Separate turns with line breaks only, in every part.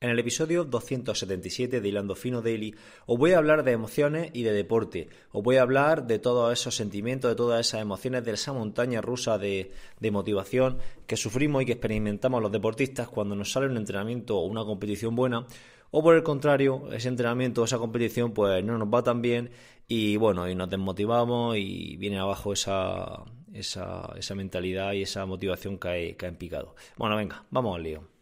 En el episodio 277 de Hilando Fino Daily os voy a hablar de emociones y de deporte. Os voy a hablar de todos esos sentimientos, de todas esas emociones, de esa montaña rusa de, motivación que sufrimos y que experimentamos los deportistas cuando nos sale un entrenamiento o una competición buena. O por el contrario, ese entrenamiento o esa competición pues no nos va tan bien y bueno, y nos desmotivamos y viene abajo esa, esa, esa mentalidad y esa motivación que ha, empicado. picado. Bueno, venga, vamos al lío.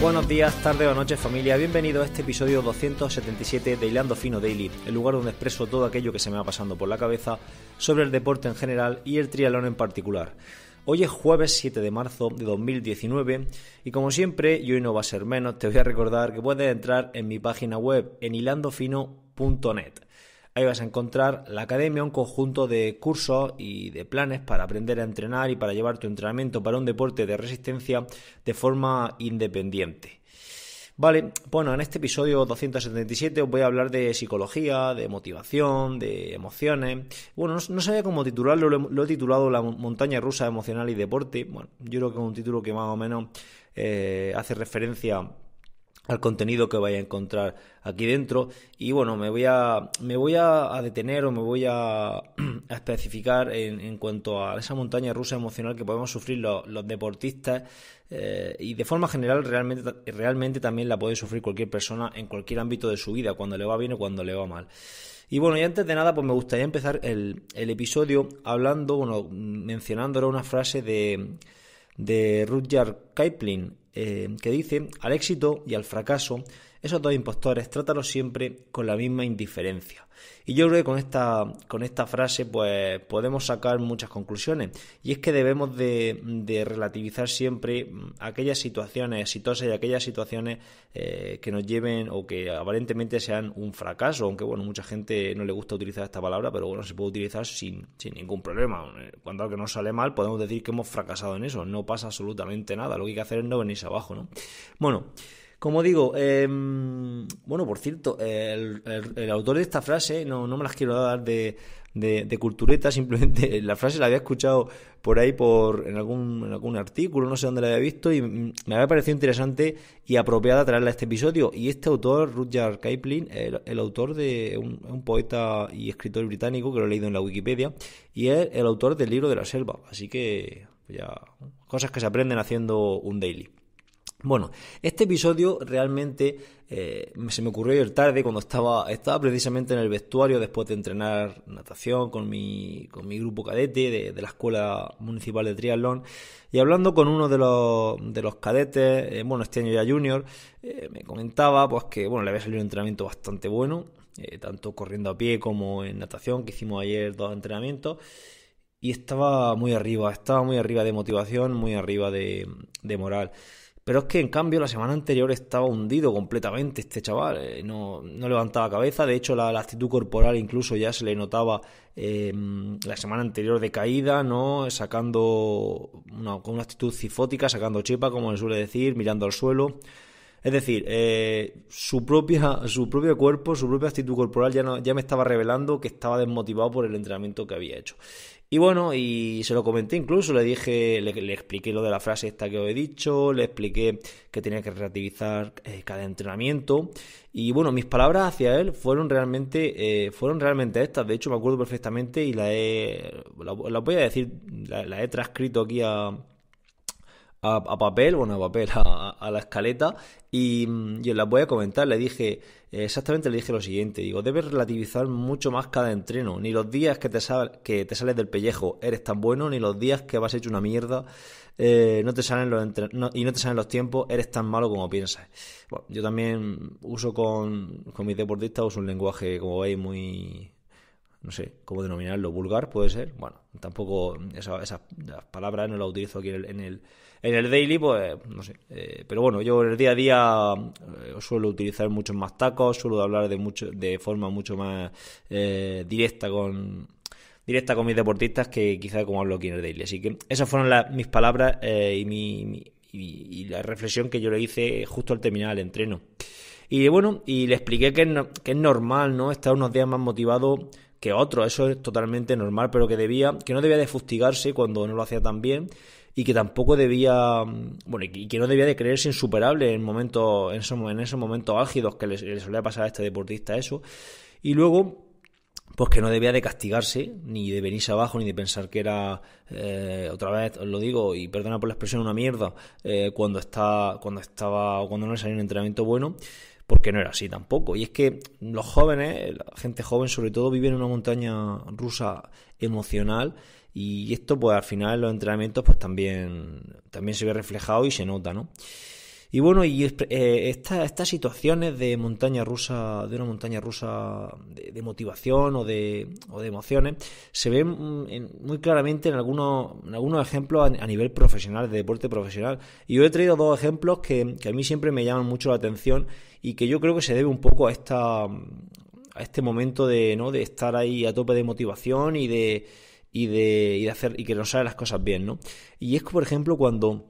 Buenos días, tarde o noches familia, bienvenido a este episodio 277 de Hilando Fino Daily, el lugar donde expreso todo aquello que se me va pasando por la cabeza sobre el deporte en general y el triatlón en particular. Hoy es jueves 7 de marzo de 2019 y como siempre, y hoy no va a ser menos, te voy a recordar que puedes entrar en mi página web en hilandofino.net Ahí vas a encontrar la academia, un conjunto de cursos y de planes para aprender a entrenar y para llevar tu entrenamiento para un deporte de resistencia de forma independiente. Vale, bueno, en este episodio 277 os voy a hablar de psicología, de motivación, de emociones. Bueno, no, sabía cómo titularlo, lo, he titulado La montaña rusa emocional y deporte. Bueno, yo creo que es un título que más o menos eh, hace referencia al contenido que vaya a encontrar aquí dentro y bueno me voy a me voy a, detener o me voy a, especificar en, cuanto a esa montaña rusa emocional que podemos sufrir los, deportistas eh, y de forma general realmente realmente también la puede sufrir cualquier persona en cualquier ámbito de su vida cuando le va bien o cuando le va mal y bueno, y antes de nada, pues me gustaría empezar el, episodio hablando, bueno, mencionándolo una frase de, de Rudyard Kipling, eh, que dice, al éxito y al fracaso esos dos impostores, trátalos siempre con la misma indiferencia. Y yo creo que con esta, con esta frase pues podemos sacar muchas conclusiones. Y es que debemos de, relativizar siempre mm, aquellas situaciones exitosas y aquellas situaciones eh, que nos lleven o que aparentemente sean un fracaso. Aunque bueno, mucha gente no le gusta utilizar esta palabra, pero bueno, se puede utilizar sin, ningún problema. Cuando algo no sale mal, podemos decir que hemos fracasado en eso. No pasa absolutamente nada. Lo que hay que hacer es no venirse abajo, ¿no? Bueno. Como digo, em, bueno, por cierto, el, autor de esta frase, no, no me las quiero dar de, cultureta, simplemente la frase la había escuchado por ahí por, en, algún, artículo, no sé dónde la había visto, y me había parecido interesante y apropiada traerla a este episodio. Y este autor, Rudyard Kipling, el, autor de un, un, poeta y escritor británico que lo he leído en la Wikipedia, y es el autor del libro de la selva. Así que, pues ya, cosas que se aprenden haciendo un daily. Bueno, este episodio realmente eh, se me ocurrió ayer tarde cuando estaba, estaba precisamente en el vestuario después de entrenar natación con mi, con mi grupo cadete de, la Escuela Municipal de Triatlón y hablando con uno de los, de los cadetes, eh, bueno, este año ya junior, eh, me comentaba pues que bueno, le había salido un entrenamiento bastante bueno, tanto corriendo a pie como en natación, que hicimos ayer dos entrenamientos y estaba muy arriba, estaba muy arriba de motivación, muy arriba de moral. Pero es que en cambio la semana anterior estaba hundido completamente este chaval, eh, no, levantaba cabeza, de hecho la, actitud corporal incluso ya se le notaba em, la semana anterior de caída, ¿no? sacando una, con una actitud cifótica, sacando chipa como se suele decir, mirando al suelo. Es decir, eh, su, su propio cuerpo, su propia actitud corporal ya, ya me estaba revelando que estaba desmotivado por el entrenamiento que había hecho. Y bueno, y se lo comenté incluso, le dije, le, expliqué lo de la frase esta que os he dicho, le expliqué que tenía que relativizar eh, cada entrenamiento. Y bueno, mis palabras hacia él fueron realmente, eh, fueron realmente estas. De hecho, me acuerdo perfectamente y la he, la, voy a decir, la he transcrito aquí a, a, papel, bueno, a papel, a, la escaleta, y, mm, yo os las voy a comentar. Le dije, eh, exactamente le dije lo siguiente, digo, debes relativizar mucho más cada entreno, ni los días que te, sal, que te sales del pellejo eres tan bueno, ni los días que vas hecho una mierda. Eh, no te salen los y no te salen los tiempos, eres tan malo como piensas. Bueno, yo también uso con, con mis deportistas, uso un lenguaje, como veis, muy, no sé cómo denominarlo, vulgar puede ser. Bueno, tampoco esas palabras no las utilizo aquí en el, en el, daily, pues no sé. Eh, pero bueno, yo en el día a día eh, suelo utilizar muchos más tacos, suelo hablar de, mucho, de forma mucho más eh, directa con, directa con mis deportistas que quizá como hablo aquí en el Daily. Así que esas fueron las, mis palabras y, mi, la reflexión que yo le hice justo al terminar el entreno. Y bueno, y le expliqué que, que es normal, ¿no? Estar unos días más motivado que otro, eso es totalmente normal, pero que debía, que no debía de fustigarse cuando no lo hacía tan bien y que tampoco debía, mm, bueno, y que no debía de creerse insuperable en momentos, en esos, en esos momentos álgidos que le, solía pasar a este deportista eso. Y luego, pues que no debía de castigarse, ni de venirse abajo, ni de pensar que era, eh, otra vez os lo digo, y perdona por la expresión, una mierda, eh, cuando, está, cuando estaba, cuando no le salía un entrenamiento bueno, porque no era así tampoco. Y es que los jóvenes, la gente joven sobre todo, vive en una montaña rusa emocional y esto pues al final en los entrenamientos pues también, también se ve reflejado y se nota, ¿no? Y bueno, y eh, estas situaciones de montaña rusa, de una montaña rusa de, motivación o de, emociones, se ven mm, muy claramente en algunos, algunos ejemplos a, nivel profesional, de deporte profesional. Y yo he traído dos ejemplos que, a mí siempre me llaman mucho la atención y que yo creo que se debe un poco a esta a este momento de, ¿no? de estar ahí a tope de motivación y de, y de, y de hacer y que nos salen las cosas bien, ¿no? Y es que, por ejemplo, cuando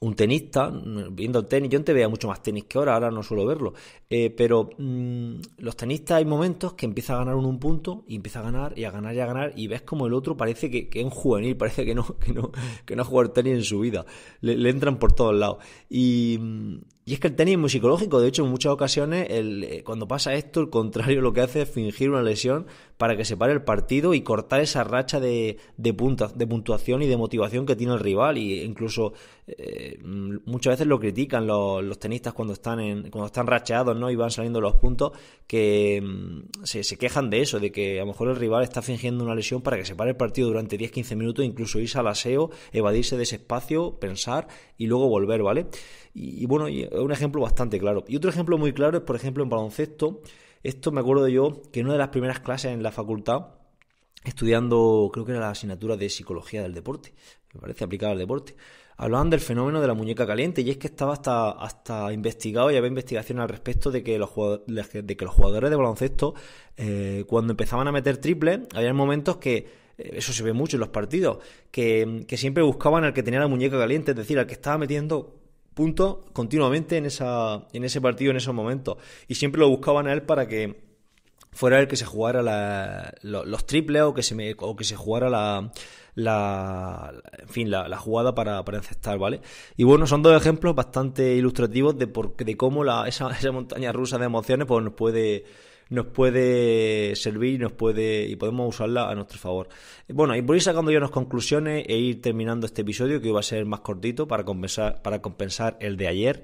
un tenista, viendo el tenis, yo antes veía mucho más tenis que ahora, ahora no suelo verlo, eh, pero mm, los tenistas hay momentos que empieza a ganar un punto y empieza a ganar y a ganar y a ganar y ves como el otro parece que, que es un juvenil, parece que no, que no, que no ha jugado tenis en su vida, le, le entran por todos lados. Y, mm, y es que el tenis es muy psicológico, de hecho en muchas ocasiones el, eh, cuando pasa esto, el contrario lo que hace es fingir una lesión para que se pare el partido y cortar esa racha de, de, de puntuación y de motivación que tiene el rival. Y incluso eh, mm, muchas veces lo critican los, tenistas cuando están, en, cuando están racheados ¿no? y van saliendo los puntos, que mm, se, quejan de eso, de que a lo mejor el rival está fingiendo una lesión para que se pare el partido durante 10-15 minutos, incluso irse al aseo, evadirse de ese espacio, pensar y luego volver, ¿vale? Y, bueno, es un ejemplo bastante claro. Y otro ejemplo muy claro es, por ejemplo, en baloncesto. Esto me acuerdo yo que en una de las primeras clases en la facultad, estudiando, creo que era la asignatura de psicología del deporte, me parece aplicada al deporte, hablaban del fenómeno de la muñeca caliente y es que estaba hasta, hasta investigado y había investigación al respecto de que los, jugadores, de que los jugadores de baloncesto eh, cuando empezaban a meter triples había momentos que eh, eso se ve mucho en los partidos, que, que siempre buscaban al que tenía la muñeca caliente, es decir, al que estaba metiendo punto continuamente en, esa, en ese partido, en esos momentos. Y siempre lo buscaban a él para que fuera el que se jugara la, los, triples o que se, que se jugara la, la, en fin, la, jugada para, para encestar, ¿vale? Y bueno, son dos ejemplos bastante ilustrativos de, por, de cómo la, esa, esa montaña rusa de emociones pues, nos puede nos puede servir nos puede, y podemos usarla a nuestro favor. Eh, bueno, y por ir sacando ya unas conclusiones e ir terminando este episodio que iba va a ser más cortito para compensar, para compensar el de ayer.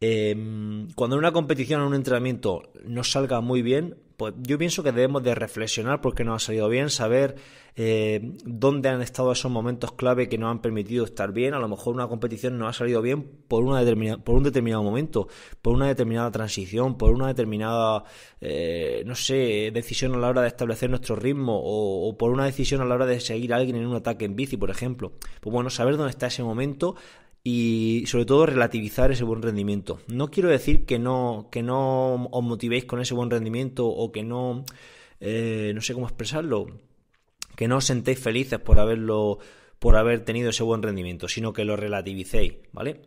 Em, cuando en una competición, en un entrenamiento, no salga muy bien, pues yo pienso que debemos de reflexionar porque nos ha salido bien, saber eh, dónde han estado esos momentos clave que nos han permitido estar bien. A lo mejor una competición nos ha salido bien por, una determinada, por un determinado momento, por una determinada transición, por una determinada, eh, no sé, decisión a la hora de establecer nuestro ritmo o, o, por una decisión a la hora de seguir a alguien en un ataque en bici, por ejemplo. Pues bueno, saber dónde está ese momento, y sobre todo relativizar ese buen rendimiento. No quiero decir que no, que no os motivéis con ese buen rendimiento o que no, eh, no sé cómo expresarlo, que no os sentéis felices por haberlo, por haber tenido ese buen rendimiento, sino que lo relativicéis, ¿vale?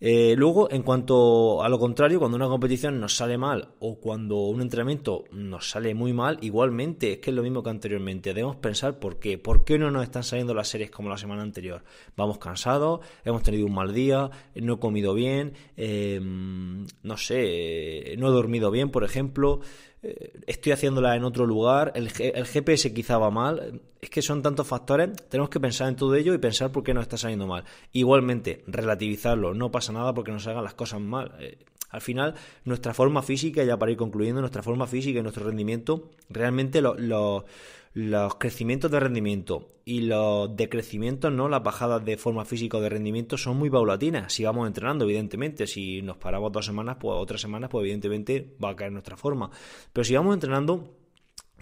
Eh, luego, en cuanto a lo contrario, cuando una competición nos sale mal o cuando un entrenamiento nos sale muy mal, igualmente es que es lo mismo que anteriormente. Debemos pensar por qué. ¿Por qué no nos están saliendo las series como la semana anterior? Vamos cansados, hemos tenido un mal día, no he comido bien, eh, no sé, no he dormido bien, por ejemplo. Eh, estoy haciéndola en otro lugar, el, el, GPS quizá va mal, es que son tantos factores, tenemos que pensar en todo ello y pensar por qué nos está saliendo mal. Igualmente, relativizarlo, no pasa nada porque nos hagan las cosas mal. Eh, al final, nuestra forma física, ya para ir concluyendo, nuestra forma física y nuestro rendimiento, realmente los crecimientos de rendimiento y los decrecimientos, ¿no? Las bajadas de forma física o de rendimiento son muy paulatinas. Si vamos entrenando, evidentemente, si nos paramos dos semanas, pues otras semanas, pues evidentemente va a caer nuestra forma. Pero si vamos entrenando,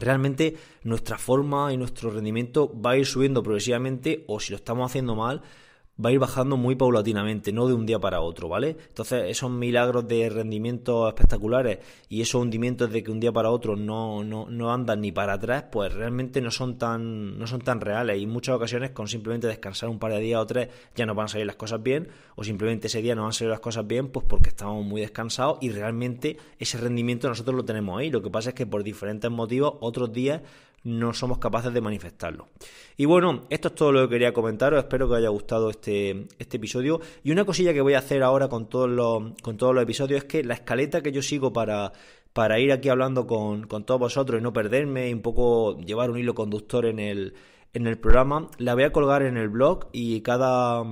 realmente nuestra forma y nuestro rendimiento va a ir subiendo progresivamente o si lo estamos haciendo mal, va a ir bajando muy paulatinamente, no de un día para otro, ¿vale? Entonces, esos milagros de rendimiento espectaculares y esos hundimientos de que un día para otro no, no, no, andan ni para atrás, pues realmente no son tan, no son tan reales. Y muchas ocasiones, con simplemente descansar un par de días o tres, ya no van a salir las cosas bien, o simplemente ese día no van a salir las cosas bien, pues porque estamos muy descansados y realmente ese rendimiento nosotros lo tenemos ahí. Lo que pasa es que por diferentes motivos, otros días no somos capaces de manifestarlo. Y bueno, esto es todo lo que quería comentaros, espero que os haya gustado este, este episodio. Y una cosilla que voy a hacer ahora con todos los, con todos los episodios es que la escaleta que yo sigo para, para ir aquí hablando con, con todos vosotros y no perderme y un poco llevar un hilo conductor en el, en el programa, la voy a colgar en el blog y cada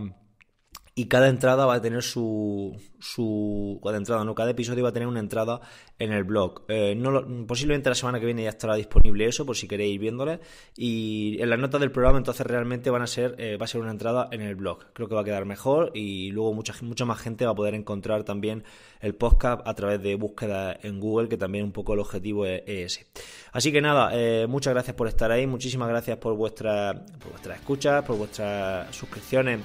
y cada entrada va a tener su, su cada entrada no cada episodio va a tener una entrada en el blog eh, no posiblemente la semana que viene ya estará disponible eso por si queréis ir viéndole y en las notas del programa entonces realmente van a ser eh, va a ser una entrada en el blog creo que va a quedar mejor y luego mucha mucha más gente va a poder encontrar también el podcast a través de búsqueda en Google que también un poco el objetivo es, ese así que nada eh, muchas gracias por estar ahí muchísimas gracias por vuestra por vuestras escuchas por vuestras suscripciones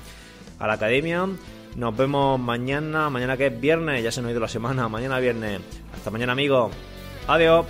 a la academia. Nos vemos mañana, mañana que es viernes, ya se nos ha ido la semana, mañana viernes. Hasta mañana amigos. Adiós.